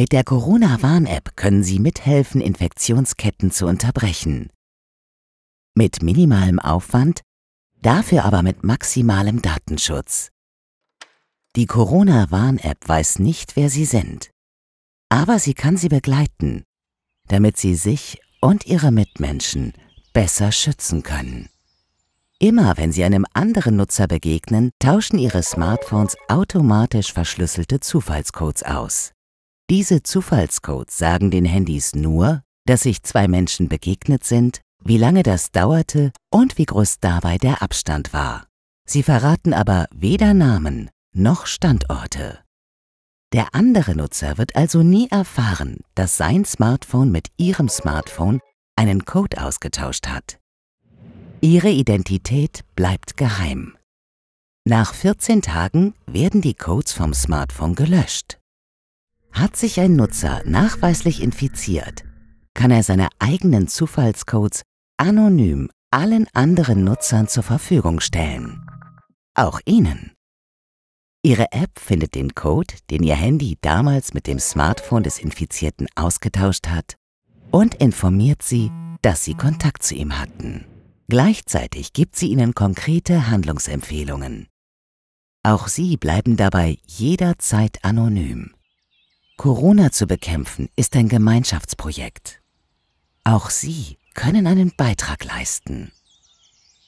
Mit der Corona-Warn-App können Sie mithelfen, Infektionsketten zu unterbrechen. Mit minimalem Aufwand, dafür aber mit maximalem Datenschutz. Die Corona-Warn-App weiß nicht, wer Sie sind. Aber sie kann Sie begleiten, damit Sie sich und Ihre Mitmenschen besser schützen können. Immer wenn Sie einem anderen Nutzer begegnen, tauschen Ihre Smartphones automatisch verschlüsselte Zufallscodes aus. Diese Zufallscodes sagen den Handys nur, dass sich zwei Menschen begegnet sind, wie lange das dauerte und wie groß dabei der Abstand war. Sie verraten aber weder Namen noch Standorte. Der andere Nutzer wird also nie erfahren, dass sein Smartphone mit Ihrem Smartphone einen Code ausgetauscht hat. Ihre Identität bleibt geheim. Nach 14 Tagen werden die Codes vom Smartphone gelöscht. Hat sich ein Nutzer nachweislich infiziert, kann er seine eigenen Zufallscodes anonym allen anderen Nutzern zur Verfügung stellen. Auch Ihnen. Ihre App findet den Code, den Ihr Handy damals mit dem Smartphone des Infizierten ausgetauscht hat, und informiert Sie, dass Sie Kontakt zu ihm hatten. Gleichzeitig gibt sie Ihnen konkrete Handlungsempfehlungen. Auch Sie bleiben dabei jederzeit anonym. Corona zu bekämpfen ist ein Gemeinschaftsprojekt. Auch Sie können einen Beitrag leisten.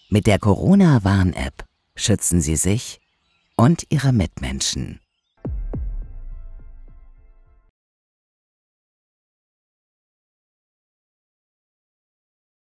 Mit der Corona-Warn-App schützen Sie sich und Ihre Mitmenschen.